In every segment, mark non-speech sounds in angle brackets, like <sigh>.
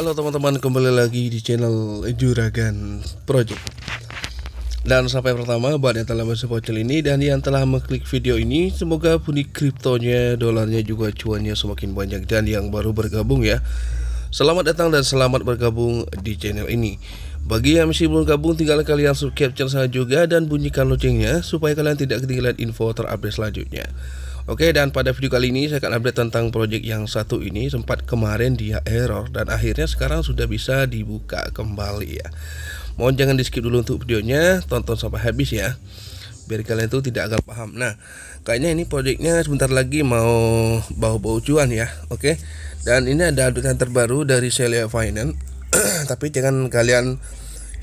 halo teman-teman kembali lagi di channel Juragan Project Dan sampai pertama buat yang telah mensupport channel ini dan yang telah mengklik video ini Semoga bunyi kriptonya, dolarnya juga cuannya semakin banyak dan yang baru bergabung ya Selamat datang dan selamat bergabung di channel ini bagi yang masih belum gabung, tinggal kalian subscribe channel saya juga dan bunyikan loncengnya supaya kalian tidak ketinggalan info terupdate selanjutnya. Oke dan pada video kali ini saya akan update tentang project yang satu ini sempat kemarin dia error dan akhirnya sekarang sudah bisa dibuka kembali ya. Mohon jangan di skip dulu untuk videonya, tonton sampai habis ya biar kalian itu tidak agak paham nah kayaknya ini projectnya sebentar lagi mau bau-bau cuan ya oke dan ini ada adukan terbaru dari Celia Finance <clears throat> tapi jangan kalian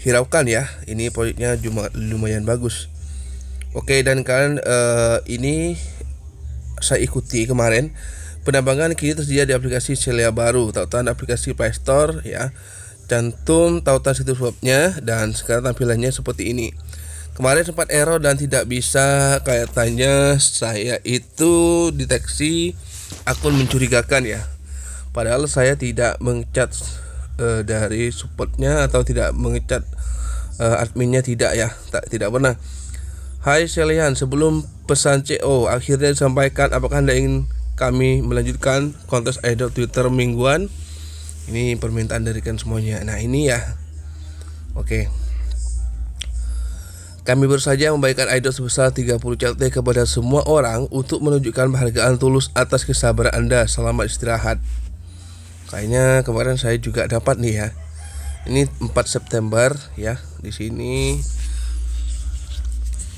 hiraukan ya ini projectnya cuma lumayan bagus oke dan kalian uh, eh, ini saya ikuti kemarin penambangan kini tersedia di aplikasi Celia baru tautan aplikasi Play Store ya cantum tautan situs webnya dan sekarang tampilannya seperti ini kemarin sempat error dan tidak bisa kayak tanya saya itu deteksi akun mencurigakan ya padahal saya tidak mengecat uh, dari supportnya atau tidak mengecat uh, adminnya tidak ya tak, tidak pernah Hai Selian, sebelum pesan CO akhirnya disampaikan, apakah Anda ingin kami melanjutkan kontes idol Twitter mingguan? Ini permintaan dari kan semuanya. Nah, ini ya. Oke. Kami baru saja membaikkan idol sebesar 30 CLT kepada semua orang untuk menunjukkan penghargaan tulus atas kesabaran Anda Selamat istirahat. Kayaknya kemarin saya juga dapat nih ya. Ini 4 September ya di sini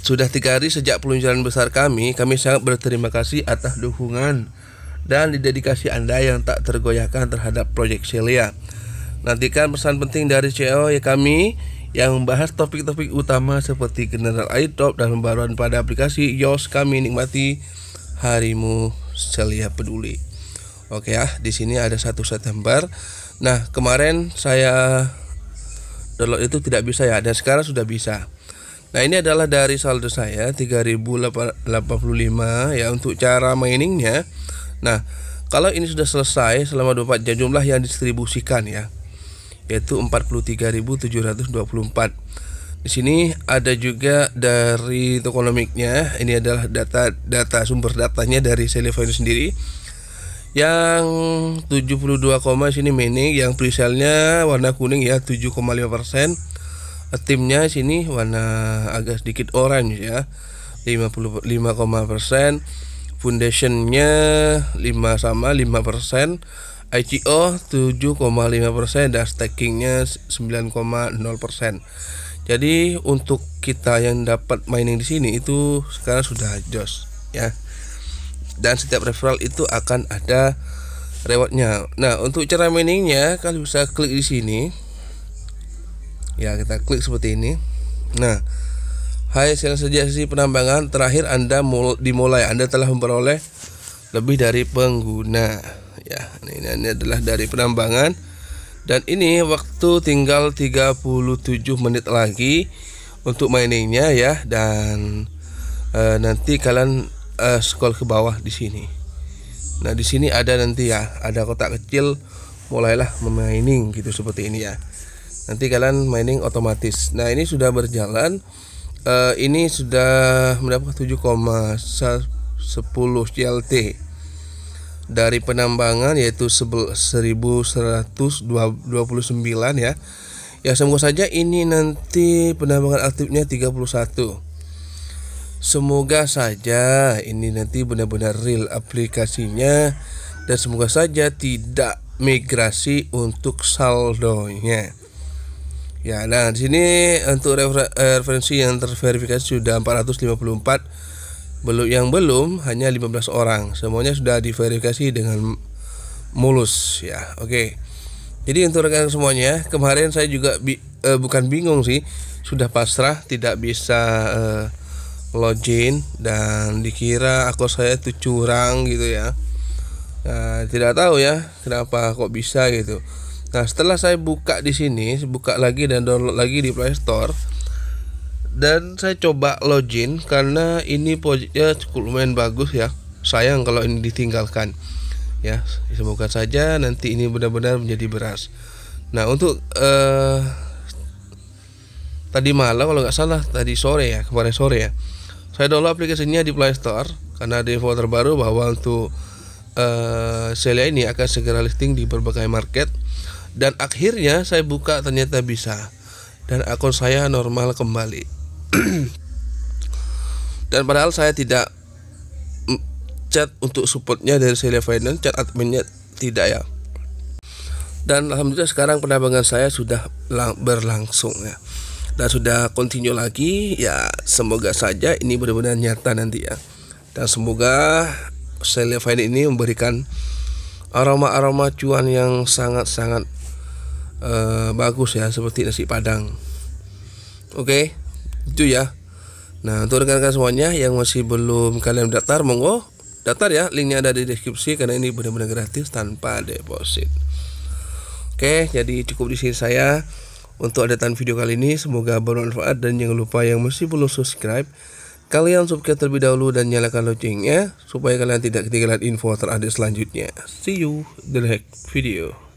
sudah tiga hari sejak peluncuran besar kami, kami sangat berterima kasih atas dukungan dan dedikasi Anda yang tak tergoyahkan terhadap proyek Celia. Nantikan pesan penting dari CEO ya kami yang membahas topik-topik utama seperti general iDrop dan pembaruan pada aplikasi Yos kami nikmati harimu Celia peduli. Oke ya, di sini ada satu September. Nah, kemarin saya download itu tidak bisa ya dan sekarang sudah bisa. Nah ini adalah dari saldo saya 3085 ya untuk cara miningnya Nah kalau ini sudah selesai selama 24 jam jumlah yang distribusikan ya Yaitu 43.724 Di sini ada juga dari tokonomiknya Ini adalah data data sumber datanya dari Selevo sendiri yang 72, sini mining yang presale-nya warna kuning ya 7,5 persen timnya sini warna agak sedikit orange ya 55% foundationnya 5 sama 5 ICO 7,5 persen dan stakingnya 9,0 jadi untuk kita yang dapat mining di sini itu sekarang sudah jos ya dan setiap referral itu akan ada rewardnya nah untuk cara miningnya kalian bisa klik di sini ya kita klik seperti ini nah Hai selanjutnya sugesti penambangan terakhir Anda dimulai Anda telah memperoleh lebih dari pengguna ya ini, ini adalah dari penambangan dan ini waktu tinggal 37 menit lagi untuk miningnya ya dan e, nanti kalian e, scroll ke bawah di sini nah di sini ada nanti ya ada kotak kecil mulailah memining gitu seperti ini ya nanti kalian mining otomatis nah ini sudah berjalan uh, ini sudah mendapat 7,10 CLT dari penambangan yaitu 1129 ya ya semoga saja ini nanti penambangan aktifnya 31 Semoga saja ini nanti benar-benar real aplikasinya dan semoga saja tidak migrasi untuk saldonya. Ya, nah di sini untuk refer eh, referensi yang terverifikasi sudah 454. Belum yang belum hanya 15 orang. Semuanya sudah diverifikasi dengan mulus ya. Oke. Okay. Jadi untuk rekan semuanya, kemarin saya juga bi uh, bukan bingung sih, sudah pasrah tidak bisa uh, login dan dikira aku saya itu curang gitu ya. uh, tidak tahu ya kenapa kok bisa gitu. Nah, setelah saya buka di sini, buka lagi dan download lagi di Play Store. Dan saya coba login karena ini projectnya cukup lumayan bagus ya. Sayang kalau ini ditinggalkan. Ya, semoga saja nanti ini benar-benar menjadi beras. Nah, untuk eh, tadi malam kalau nggak salah tadi sore ya, kemarin sore ya. Saya download aplikasinya di Play Store karena ada info terbaru bahwa untuk eh, Celia ini akan segera listing di berbagai market dan akhirnya saya buka ternyata bisa dan akun saya normal kembali <clears throat> dan padahal saya tidak chat untuk supportnya dari Celia Finance chat adminnya tidak ya dan alhamdulillah sekarang penerbangan saya sudah berlangsung ya dan sudah continue lagi ya semoga saja ini benar-benar nyata nanti ya dan semoga Celia Finance ini memberikan aroma-aroma cuan yang sangat-sangat uh, bagus ya seperti nasi padang oke okay, itu ya nah untuk rekan-rekan semuanya yang masih belum kalian daftar monggo daftar ya linknya ada di deskripsi karena ini benar-benar gratis tanpa deposit oke okay, jadi cukup di sini saya untuk adatan video kali ini semoga bermanfaat dan jangan lupa yang masih belum subscribe Kalian subscribe terlebih dahulu dan nyalakan loncengnya supaya kalian tidak ketinggalan info terupdate selanjutnya. See you the next video.